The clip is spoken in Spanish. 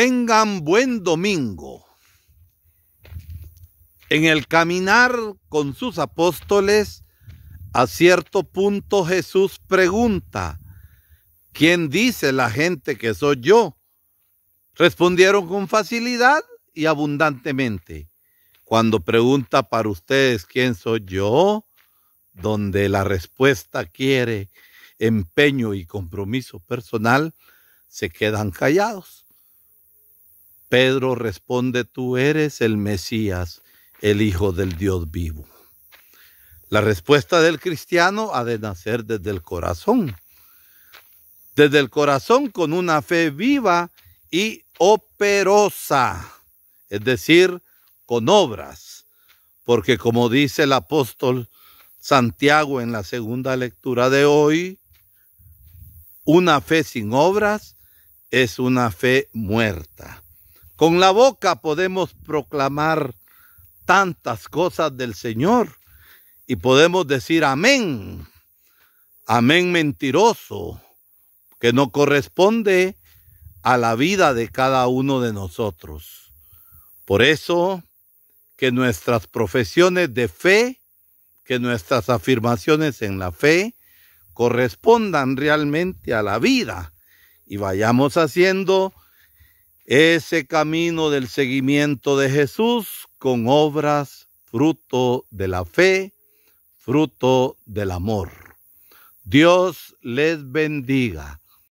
Vengan, buen domingo. En el caminar con sus apóstoles, a cierto punto Jesús pregunta, ¿quién dice la gente que soy yo? Respondieron con facilidad y abundantemente. Cuando pregunta para ustedes quién soy yo, donde la respuesta quiere empeño y compromiso personal, se quedan callados. Pedro responde, tú eres el Mesías, el Hijo del Dios vivo. La respuesta del cristiano ha de nacer desde el corazón. Desde el corazón con una fe viva y operosa, es decir, con obras. Porque como dice el apóstol Santiago en la segunda lectura de hoy, una fe sin obras es una fe muerta. Con la boca podemos proclamar tantas cosas del Señor y podemos decir amén. Amén mentiroso, que no corresponde a la vida de cada uno de nosotros. Por eso, que nuestras profesiones de fe, que nuestras afirmaciones en la fe, correspondan realmente a la vida y vayamos haciendo ese camino del seguimiento de Jesús con obras, fruto de la fe, fruto del amor. Dios les bendiga.